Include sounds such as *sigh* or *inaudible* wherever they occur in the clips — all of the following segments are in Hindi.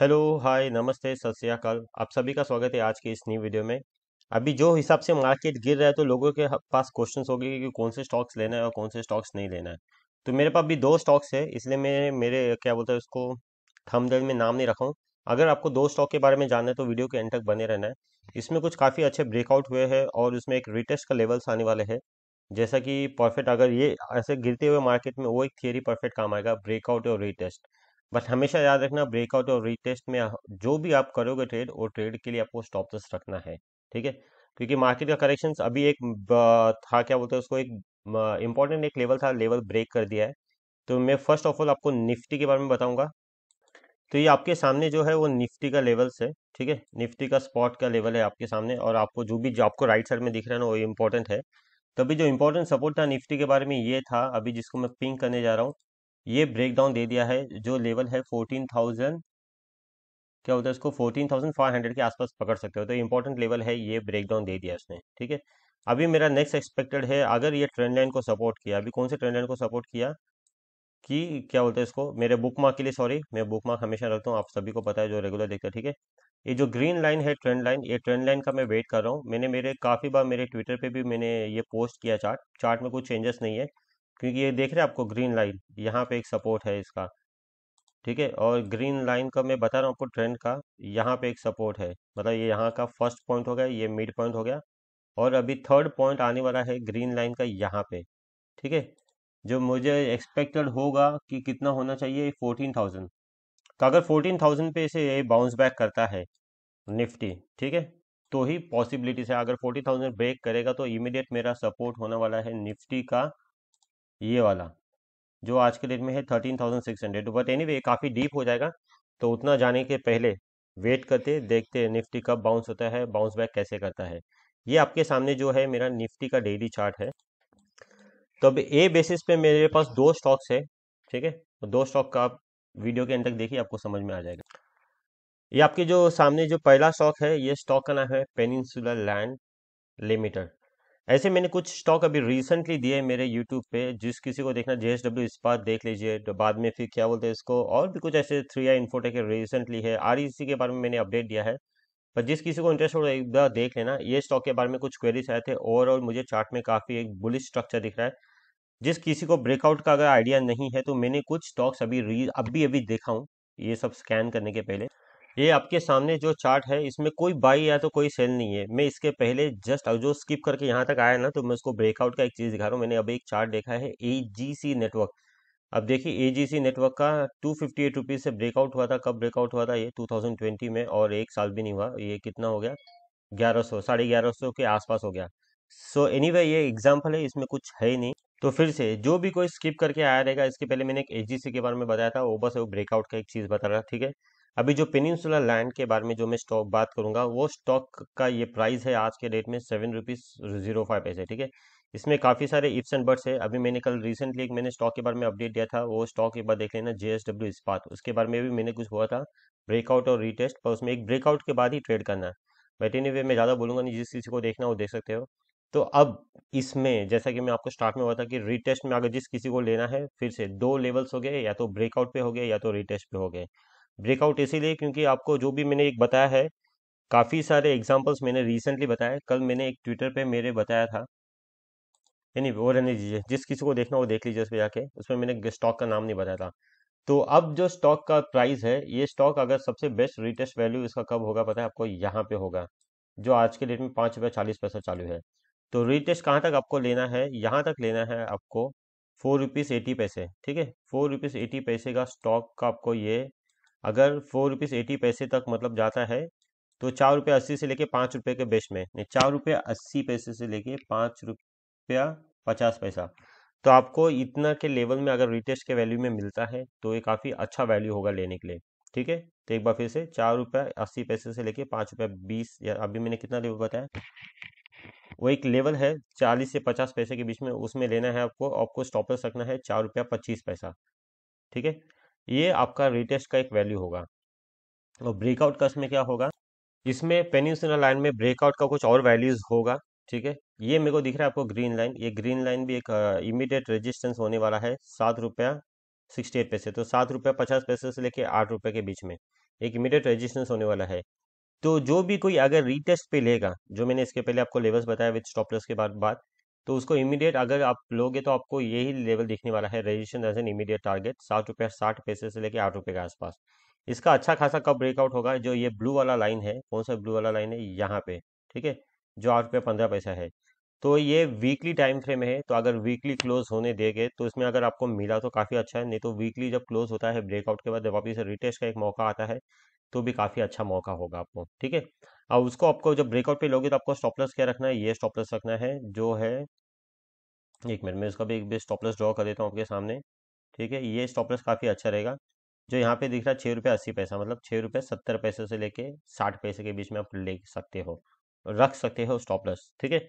हेलो हाय नमस्ते सत श्रीकाल आप सभी का स्वागत है आज के इस न्यू वीडियो में अभी जो हिसाब से मार्केट गिर रहा है तो लोगों के पास क्वेश्चंस हो गए कि कौन से स्टॉक्स लेना है और कौन से स्टॉक्स नहीं लेना है तो मेरे पास अभी दो स्टॉक्स है इसलिए मैं मेरे क्या बोलते हैं उसको थमदल में नाम नहीं रखा हूँ अगर आपको दो स्टॉक के बारे में जानना है तो वीडियो के एंड तक बने रहना है इसमें कुछ काफ़ी अच्छे ब्रेकआउट हुए हैं और उसमें एक रिटेस्ट का लेवल्स आने वाले हैं जैसा कि परफेक्ट अगर ये ऐसे गिरते हुए मार्केट में वो एक थियरी परफेक्ट काम आएगा ब्रेकआउट और रिटेस्ट बस हमेशा याद रखना ब्रेकआउट और रीटेस्ट में जो भी आप करोगे ट्रेड वो ट्रेड के लिए आपको स्टॉप लॉस रखना है ठीक है क्योंकि मार्केट का करेक्शन अभी एक था क्या बोलते हैं उसको एक इंपॉर्टेंट एक लेवल था लेवल ब्रेक कर दिया है तो मैं फर्स्ट ऑफ ऑल आपको निफ्टी के बारे में बताऊंगा तो ये आपके सामने जो है वो निफ्टी का लेवल्स है ठीक है निफ्टी का स्पॉट का लेवल है आपके सामने और आपको जो भी जो आपको राइट साइड में दिख रहा है ना वो इम्पोर्टेंट है तभी जो इम्पोर्टेंट सपोर्ट था निफ्टी के बारे में ये था अभी जिसको मैं पिंक करने जा रहा हूँ ये ब्रेकडाउन दे दिया है जो लेवल है फोर्टीन थाउजेंड क्या होता है इसको फोर्टीन थाउजेंड फाइव हंड्रेड के आसपास पकड़ सकते हो तो इंपॉर्टेंट लेवल है ये ब्रेकडाउन दे दिया उसने ठीक है अभी मेरा नेक्स्ट एक्सपेक्टेड है अगर ये ट्रेंड लाइन को सपोर्ट किया अभी कौन से ट्रेंड लाइन को सपोर्ट किया कि क्या बोलते हैं इसको मेरे बुक मार्क के लिए सॉरी मैं बुक मार्क हमेशा रखता हूँ आप सभी को पता है जो रेगुलर देखते हैं ठीक है ये जो ग्रीन लाइन है ट्रेंड लाइन ये ट्रेंड लाइन का मैं वेट कर रहा हूँ मैंने मेरे काफ़ी बार मेरे ट्विटर पे भी मैंने ये पोस्ट किया चार्ट चार्ट में कुछ चेंजेस नहीं है क्योंकि ये देख रहे हैं आपको ग्रीन लाइन यहाँ पे एक सपोर्ट है इसका ठीक है और ग्रीन लाइन का मैं बता रहा हूँ आपको ट्रेंड का यहाँ पे एक सपोर्ट है मतलब ये यहाँ का फर्स्ट पॉइंट हो गया ये मिड पॉइंट हो गया और अभी थर्ड पॉइंट आने वाला है ग्रीन लाइन का यहाँ पे ठीक है जो मुझे एक्सपेक्टेड होगा कि कितना होना चाहिए फोर्टीन थाउजेंड तो अगर फोर्टीन थाउजेंड पे इसे ये बाउंस बैक करता है निफ्टी ठीक है तो ही पॉसिबिलिटीज है अगर फोर्टी थाउजेंड ब्रेक करेगा तो इमीडिएट मेरा सपोर्ट होने वाला है निफ्टी का ये वाला जो आज के डेट में है thirteen thousand six hundred but anyway काफ़ी डीप हो जाएगा तो उतना जाने के पहले वेट करते देखते निफ्टी कब बाउंस होता है बाउंस बैक कैसे करता है ये आपके सामने जो है मेरा निफ्टी का डेली चार्ट है तो अब ए बेसिस पे मेरे पास दो स्टॉक्स है ठीक है तो दो स्टॉक का आप वीडियो के अंत तक देखिए आपको समझ में आ जाएगा ये आपके जो सामने जो पहला स्टॉक है ये स्टॉक का नाम है पेनिनसुलर लैंड लिमिटेड ऐसे मैंने कुछ स्टॉक अभी रिसेंटली दिए मेरे यूट्यूब पे जिस किसी को देखना जे इस्पात देख लीजिए तो बाद में फिर क्या बोलते हैं इसको और भी कुछ ऐसे थ्री आई इन्फोटेक रिसेंटली है आर e के बारे में मैंने अपडेट दिया है पर जिस किसी को इंटरेस्ट हो एक बार देख लेना ये स्टॉक के बारे में कुछ क्वेरीज आए थे ओवरऑल मुझे चार्ट में काफ़ी एक बुलिश स्ट्रक्चर दिख रहा है जिस किसी को ब्रेकआउट का अगर आइडिया नहीं है तो मैंने कुछ स्टॉक्स अभी अभी अभी देखा हूँ ये सब स्कैन करने के पहले ये आपके सामने जो चार्ट है इसमें कोई बाई या तो कोई सेल नहीं है मैं इसके पहले जस्ट जो स्किप करके यहाँ तक आया ना तो मैं उसको ब्रेकआउट का एक चीज़ दिखा रहा हूँ मैंने अब एक चार्ट देखा है ए नेटवर्क अब देखिए ए नेटवर्क का टू फिफ्टी एट रुपीज़ से ब्रेकआउट हुआ था कब ब्रेकआउट हुआ था ये टू थाउजेंड ट्वेंटी में और एक साल भी नहीं हुआ ये कितना हो गया ग्यारह सौ साढ़े ग्यारह सौ के आसपास हो गया सो so एनी anyway, ये एग्जांपल है इसमें कुछ है ही नहीं तो फिर से जो भी कोई स्किप करके आया रहेगा इसके पहले मैंने एक एच के बारे में बताया था वो बस वो ब्रेकआउट का एक चीज़ बता रहा ठीक है अभी जो पेनिनसुलर लैंड के बारे में जो मैं स्टॉक बात करूंगा वो स्टॉक का ये प्राइस है आज के डेट में सेवन रुपीज़ जीरो फाइव पैसे ठीक है इसमें काफ़ी सारे इप्स एंड बर्ड्स है अभी मैंने कल रिसेंटली एक मैंने स्टॉक के बारे में अपडेट दिया था वो स्टॉक एक बार देख लेना जे एस इस्पात उसके बारे में भी मैंने कुछ हुआ था ब्रेकआउट और रीटेस्ट पर उसमें एक ब्रेकआउट के बाद ही ट्रेड करना है बट एनी मैं ज़्यादा बोलूंगा नहीं जिस किसी को देखना वो देख सकते हो तो अब इसमें जैसा कि मैं आपको स्टार्ट में हुआ था कि रीटेस्ट में अगर जिस किसी को लेना है फिर से दो लेवल्स हो गए या तो ब्रेकआउट पे हो गए या तो रीटेस्ट पे हो गए ब्रेकआउट इसीलिए क्योंकि आपको जो भी मैंने एक बताया है काफ़ी सारे एग्जाम्पल्स मैंने रिसेंटली बताया कल मैंने एक ट्विटर पे मेरे बताया था यानी वो रहने दीजिए जिस किसी को देखना वो देख लीजिए उस पर जाके उसमें मैंने स्टॉक का नाम नहीं बताया था तो अब जो स्टॉक का प्राइस है ये स्टॉक अगर सबसे बेस्ट रिटेस्ट वैल्यू इसका कब होगा पता है आपको यहाँ पे होगा जो आज के डेट में पाँच रुपये चालीस पैसा चालू है तो रिटेस्ट कहाँ तक आपको लेना है यहाँ तक लेना है आपको फोर रुपीज़ एटी पैसे ठीक है फोर रुपीज़ एटी पैसे का स्टॉक का आपको ये अगर फोर रुपीज़ एटी पैसे तक मतलब जाता है तो चार रुपये अस्सी से लेके पाँच रुपये के बेच में नहीं चार रुपये अस्सी पैसे से लेके पाँच रुपया पचास पैसा तो आपको इतना के लेवल में अगर रिटेस्ट के वैल्यू में मिलता है तो ये काफ़ी अच्छा वैल्यू होगा लेने के लिए ठीक है तो एक बार फिर से चार रुपया अस्सी पैसे से लेके पाँच रुपया बीस या अभी मैंने कितना लेवल बताया वो एक लेवल है चालीस से पचास पैसे के बीच में उसमें लेना है आपको आपको स्टॉपलस रखना है चार रुपया पच्चीस पैसा ठीक है ये आपका रिटेस्ट का एक वैल्यू होगा और ब्रेकआउट कस में क्या होगा इसमें पेनिसुलर लाइन में ब्रेकआउट का कुछ और वैल्यूज होगा ठीक है ये मेरे को दिख रहा है आपको ग्रीन लाइन ये ग्रीन लाइन भी एक इमीडिएट रेजिस्टेंस होने वाला है सात रुपया सिक्सटी एट पैसे तो सात रुपया पचास पैसे से लेके आठ रुपये के बीच में एक इमीडिएट रेजिस्टेंस होने वाला है तो जो भी कोई अगर रीटेस्ट पे लेगा जो मैंने इसके पहले आपको लेवल्स बताया विथ स्टॉपलेस के बाद बात तो उसको इमीडिएट अगर आप लोगे तो आपको यही लेवल दिखने वाला है registration as an immediate target साठ रुपये साठ पैसे से लेकर आठ रुपये के आसपास इसका अच्छा खासा कब ब्रेकआउट होगा जो ये ब्लू वाला लाइन है कौन सा ब्लू वाला लाइन है यहाँ पे ठीक है जो आठ रुपये पंद्रह पैसा है तो ये वीकली टाइम फ्रेम है तो अगर वीकली क्लोज होने देंगे तो इसमें अगर आपको मिला तो काफ़ी अच्छा है नहीं तो वीकली जब क्लोज होता है ब्रेकआउट के बाद इसे रिटेस्ट का एक मौका आता है तो भी काफ़ी अच्छा मौका होगा आपको ठीक है अब उसको आपको जब ब्रेकआउट पे लोगे तो आपको स्टॉपलस क्या रखना है ये स्टॉपलस रखना है जो है एक मिनट में इसका भी एक बेस्ट स्टॉपलस ड्रॉ कर देता हूँ आपके सामने ठीक है ये स्टॉपलस काफ़ी अच्छा रहेगा जो यहाँ पे दिख रहा है छः रुपये अस्सी पैसा मतलब छः रुपये सत्तर पैसे से लेके साठ पैसे के बीच में आप ले सकते हो रख सकते हो स्टॉपलस ठीक है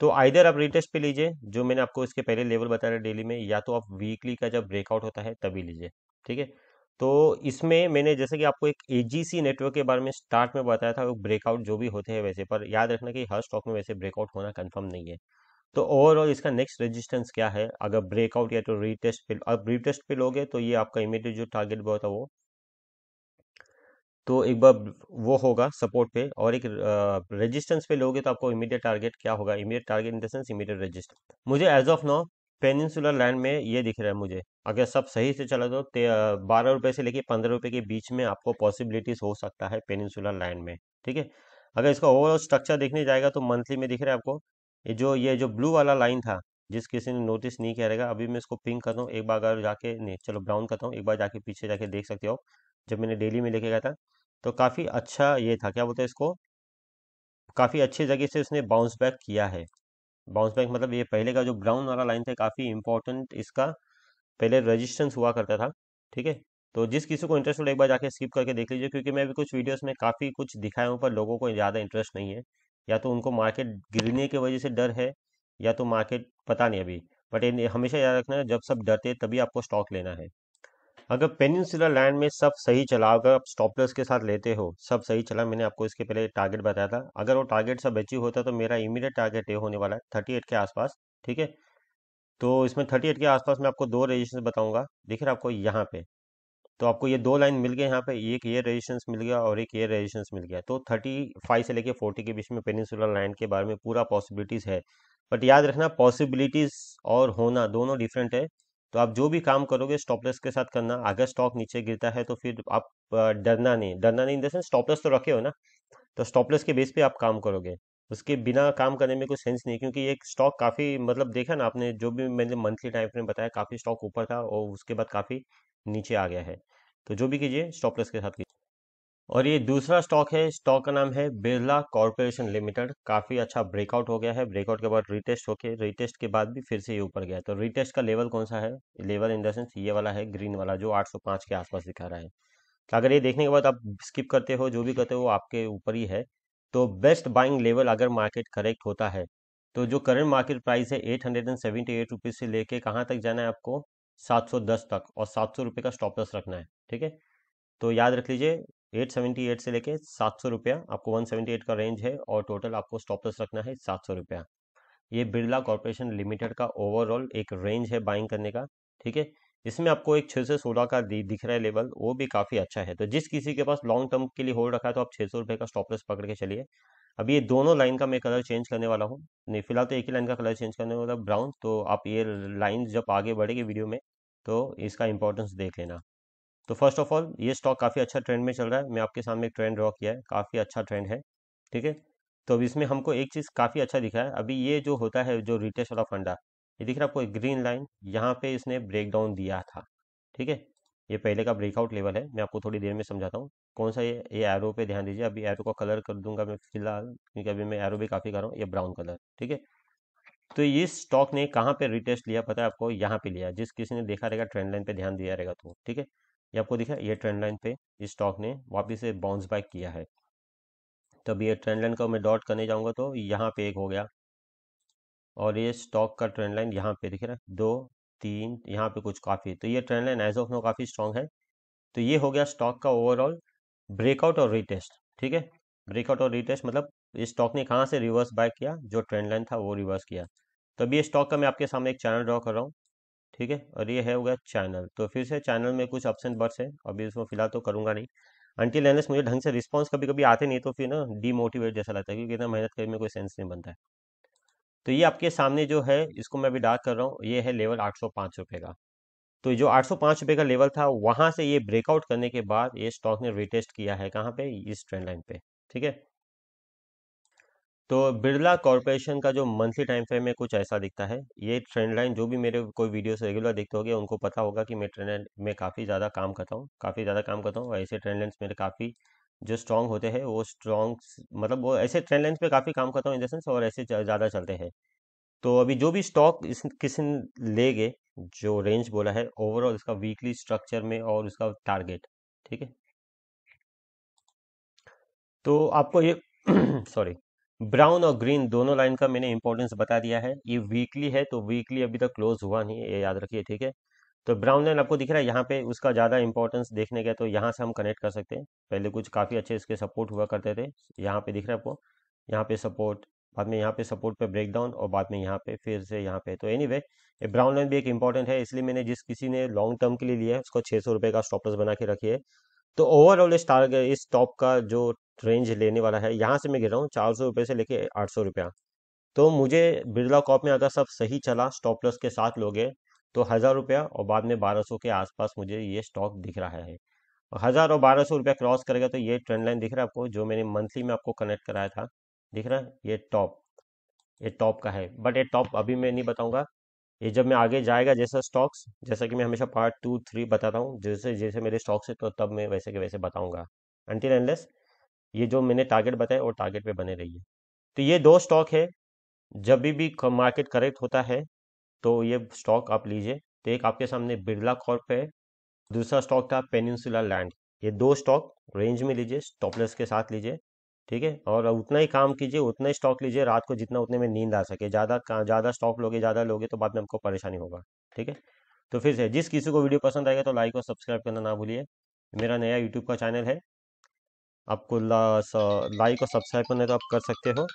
तो आइधर आप रिटेस्ट पे लीजिए जो मैंने आपको इसके पहले लेवल बताया डेली में या तो आप वीकली का जब ब्रेकआउट होता है तभी लीजिए ठीक है तो इसमें मैंने जैसे कि आपको एक एजीसी नेटवर्क के बारे में स्टार्ट में बताया था ब्रेकआउट जो भी होते हैं वैसे पर याद रखना कि हर स्टॉक में वैसे ब्रेकआउट होना कंफर्म नहीं है तो ओवरऑल इसका नेक्स्ट रेजिस्टेंस क्या है अगर ब्रेकआउट या तो रीटेस्ट पे अब रीटेस्ट पे लोगे तो ये आपका इमीडिएट जो टारगेट बहुत है वो तो एक बार वो होगा सपोर्ट पे और एक रेजिस्टेंस पे लोगे तो आपको इमीडिएट टारगेट क्या होगा immediate target in the sense immediate register मुझे as of now peninsular land में ये दिख रहा है मुझे अगर सब सही से चला तो बारह रुपये से लेके पंद्रह रुपये के बीच में आपको पॉसिबिलिटीज हो सकता है पेनिनसुलर लैंड में ठीक है अगर इसका ओवरऑल स्ट्रक्चर देखने जाएगा तो मंथली में दिख रहा है आपको ये जो ये जो ब्लू वाला लाइन था जिस किसी ने नोटिस नहीं किया रहेगा अभी मैं इसको पिंक करता हूँ एक बार अगर जाके नहीं चलो ब्राउन करता हूँ एक बार जाके पीछे जाके देख सकते हो जब मैंने डेली में लेके गया था तो काफ़ी अच्छा ये था क्या बोलते हैं इसको काफ़ी अच्छी जगह से उसने बाउंस बैक किया है बाउंस बैक मतलब ये पहले का जो ब्राउन वाला लाइन था काफ़ी इंपॉर्टेंट इसका पहले रजिस्टेंस हुआ करता था ठीक है तो जिस किसी को इंटरेस्ट हो एक बार जाके स्किप करके देख लीजिए क्योंकि मैं भी कुछ वीडियोस में काफ़ी कुछ दिखाया हूँ पर लोगों को ज़्यादा इंटरेस्ट नहीं है या तो उनको मार्केट गिरने की वजह से डर है या तो मार्केट पता नहीं अभी बट हमेशा याद रखना है जब सब डरते तभी आपको स्टॉक लेना है अगर पेनिनसुलर लैंड में सब सही चला अगर आप स्टॉप लॉस के साथ लेते हो सब सही चला मैंने आपको इसके पहले टारगेट बताया था अगर वो टारगेट सब अचीव होता तो मेरा इमीडिएट टारगेट ये होने वाला है थर्टी एट के आसपास ठीक है तो इसमें थर्टी एट के आसपास मैं आपको दो रजिस्टेंस बताऊंगा दिख रहा आपको यहाँ पे तो आपको ये दो लाइन मिल गए यहाँ पे एक ये रजिस्टेंस मिल गया और एक ये रजिस्टेंस मिल गया तो थर्टी फाइव से लेके फोर्टी के बीच में पेनिसुलर लाइन के बारे में पूरा पॉसिबिलिटीज़ है बट याद रखना पॉसिबिलिटीज़ और होना दोनों डिफरेंट है तो आप जो भी काम करोगे स्टॉपलेस के साथ करना अगर स्टॉक नीचे गिरता है तो फिर आप डरना नहीं डरना नहीं इन स्टॉपलेस तो रखे हो ना तो स्टॉपलेस के बेस पे आप काम करोगे उसके बिना काम करने में कोई सेंस नहीं क्योंकि एक स्टॉक काफ़ी मतलब देखा ना आपने जो भी मैंने मंथली टाइम फ्रेम बताया काफ़ी स्टॉक ऊपर था और उसके बाद काफ़ी नीचे आ गया है तो जो भी कीजिए स्टॉप के साथ कीजिए और ये दूसरा स्टॉक है स्टॉक का नाम है बिरला कॉरपोरेशन लिमिटेड काफ़ी अच्छा ब्रेकआउट हो गया है ब्रेकआउट के बाद रिटेस्ट होके रिटेस्ट के बाद भी फिर से ये ऊपर गया तो रिटेस्ट का लेवल कौन सा है लेवल इन द सेंस ये वाला है ग्रीन वाला जो 805 के आसपास दिखा रहा है तो अगर ये देखने के बाद आप स्किप करते हो जो भी करते हो आपके ऊपर ही है तो बेस्ट बाइंग लेवल अगर मार्केट करेक्ट होता है तो जो करंट मार्केट प्राइस है eight hundred and seventy eight rupees से लेके कहाँ तक जाना है आपको सात सौ दस तक और सात सौ रुपये का स्टॉप लॉस रखना है ठीक है तो याद रख लीजिए एट सेवेंटी एट से लेके सात सौ रुपया आपको वन सेवेंटी एट का रेंज है और टोटल आपको स्टॉप लॉस रखना है सात सौ रुपया ये बिरला कॉरपोरेशन लिमिटेड का ओवरऑल एक रेंज है बाइंग करने का ठीक है इसमें आपको एक छः से सोलह का दिख रहा है लेवल वो भी काफ़ी अच्छा है तो जिस किसी के पास लॉन्ग टर्म के लिए होल्ड रखा है तो आप छः सौ रुपये का स्टॉप लॉस पकड़ के चलिए अब ये दोनों लाइन का मैं कलर चेंज करने वाला हूँ नहीं फिलहाल तो एक ही लाइन का कलर चेंज करने वाला ब्राउन तो आप ये लाइन जब आगे बढ़ेगी वीडियो में तो इसका इंपॉर्टेंस देख लेना तो फर्स्ट ऑफ ऑल ये स्टॉक काफ़ी अच्छा ट्रेंड में चल रहा है मैं आपके सामने एक ट्रेंड ड्रॉ किया है काफ़ी अच्छा ट्रेंड है ठीक है तो अब इसमें हमको एक चीज़ काफ़ी अच्छा दिखा है अभी ये जो होता है जो रिटेस्ट वाला फंडा ये दिख रहा है आपको ग्रीन लाइन यहाँ पे इसने ब्रेक डाउन दिया था ठीक है ये पहले का ब्रेकआउट लेवल है मैं आपको थोड़ी देर में समझाता हूँ कौन सा ये ये एरो पे ध्यान दीजिए अभी एरो का कलर कर दूंगा मैं फिलहाल क्योंकि अभी मैं एरो भी काफ़ी कर रहा हूँ ये ब्राउन कलर ठीक है तो ये स्टॉक ने कहाँ पे रिटेस्ट लिया पता है आपको यहाँ पे लिया जिस किसी ने देखा रहेगा ट्रेंड लाइन पे ध्यान दिया रहेगा तो ठीक है ये आपको दिखा ये ट्रेंड लाइन पे इस स्टॉक ने वापिस से बाउंस बैक किया है तो अभी ये ट्रेंड लाइन को मैं डॉट करने जाऊंगा तो यहाँ पे एक हो गया और ये स्टॉक का ट्रेंड लाइन यहाँ पे दिख रहा है दो तीन यहाँ पे कुछ काफ़ी तो ये trend line as of now काफ़ी स्ट्रॉन्ग है तो ये हो गया स्टॉक का ओवरऑल ब्रेकआउट और रीटेस्ट ठीक है ब्रेकआउट और रीटेस्ट मतलब इस स्टॉक ने कहाँ से रिवर्स बाय किया जो ट्रेंड लाइन था वो रिवर्स किया तो अभी ये स्टॉक का मैं आपके सामने एक चैनल ड्रॉ कर रहा हूँ ठीक है और ये है हो गया चैनल तो फिर से चैनल में कुछ ऑप्शन बर्स है अभी उसमें फिलहाल तो करूँगा नहीं अंटी लेनेस मुझे ढंग से रिस्पॉन्स कभी कभी आते नहीं तो फिर ना डीमोटिवेट जैसा लगता है क्योंकि इतना मेहनत करने में कोई सेंस नहीं बनता है तो ये आपके सामने जो है इसको मैं अभी डार्क कर रहा हूँ ये है लेवल आठ सौ रुपये का तो जो आठ सौ रुपये का लेवल था वहाँ से ये ब्रेकआउट करने के बाद ये स्टॉक ने रिटेस्ट किया है कहाँ पे इस ट्रेंड लाइन पे ठीक है तो बिरला कॉरपोरेशन का जो मंथली टाइम फ्रेम है कुछ ऐसा दिखता है ये ट्रेंड लाइन जो भी मेरे कोई वीडियोस रेगुलर देखते होंगे उनको पता होगा कि मैं ट्रेंड लाइन में काफ़ी ज़्यादा काम करता हूँ काफ़ी ज़्यादा काम करता हूँ ऐसे ट्रेंड लाइन्स मेरे काफ़ी जो स्ट्रॉन्ग होते हैं वो स्ट्रॉन्ग मतलब वो ऐसे ट्रेंड लाइन पे काफ़ी काम करता हूँ इन और ऐसे ज़्यादा चलते हैं तो अभी जो भी स्टॉक इस किसी ले गए जो रेंज बोला है ओवरऑल इसका वीकली स्ट्रक्चर में और उसका टारगेट ठीक है तो आपको ये सॉरी *clears throat* ब्राउन और ग्रीन दोनों लाइन का मैंने इंपॉर्टेंस बता दिया है ये वीकली है तो वीकली अभी तक क्लोज हुआ नहीं ये याद रखिए ठीक है तो ब्राउन लाइन आपको दिख रहा है यहाँ पे उसका ज़्यादा इंपॉर्टेंस देखने का तो यहाँ से हम कनेक्ट कर सकते हैं पहले कुछ काफ़ी अच्छे इसके सपोर्ट हुआ करते थे यहाँ पे दिख रहा है आपको यहाँ पे सपोर्ट बाद में यहाँ पे सपोर्ट पे ब्रेकडाउन और बाद में यहाँ पे फिर से यहाँ पे तो एनी वे ये ब्राउन लाइन भी एक इंपॉर्टेंट है इसलिए मैंने जिस किसी ने लॉन्ग टर्म के लिए लिया है उसको छः सौ का स्टॉपलस बना के रखी है तो ओवरऑल इस टारगेट इस टॉप का जो रेंज लेने वाला है यहाँ से मैं गिर रहा हूँ चार सौ रुपये से लेके आठ सौ रुपया तो मुझे बिरला कॉप में अगर सब सही चला स्टॉपलस के साथ लोगे तो हज़ार रुपया और बाद में बारह सौ के आसपास मुझे ये स्टॉक दिख रहा है हज़ार और बारह सौ रुपया क्रॉस करेगा तो ये ट्रेंड लाइन दिख रहा है आपको जो मैंने मंथली में आपको कनेक्ट कराया था दिख रहा है ये टॉप ये टॉप का है बट ये टॉप अभी मैं नहीं बताऊंगा ये जब मैं आगे जाएगा जैसा स्टॉक्स जैसा कि मैं हमेशा पार्ट टू थ्री बताता हूँ जैसे जैसे मेरे स्टॉक्स है तो तब मैं वैसे के वैसे बताऊँगा एंटी एनलेस ये जो मैंने टारगेट बताया और टारगेट पे बने रहिए तो ये दो स्टॉक है जब भी भी मार्केट करेक्ट होता है तो ये स्टॉक आप लीजिए तो एक आपके सामने बिरला कॉर्प है दूसरा स्टॉक था पेनिनसुला लैंड ये दो स्टॉक रेंज में लीजिए स्टॉपलेस के साथ लीजिए ठीक है और उतना ही काम कीजिए उतना ही स्टॉक लीजिए रात को जितना उतने में नींद आ सके ज़्यादा ज़्यादा स्टॉक लोगे ज़्यादा लोगे तो बाद में आपको परेशानी होगा ठीक है तो फिर से जिस किसी को वीडियो पसंद आएगा तो लाइक और सब्सक्राइब करना ना भूलिए मेरा नया यूट्यूब का चैनल है आपको लाइक और सब्सक्राइब करना तो आप कर सकते हो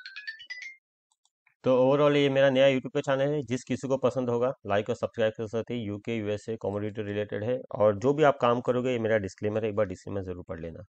तो ओवरऑल ये मेरा नया यूट्यूब का चैनल है जिस किसी को पसंद होगा लाइक और सब्सक्राइब कर सकते हैं यूके यूएसए कॉमोडिटी रिलेटेड है और जो भी आप काम करोगे ये मेरा डिस्क्लेमर है एक बार डिस्क्लेमर ज़रूर पढ़ लेना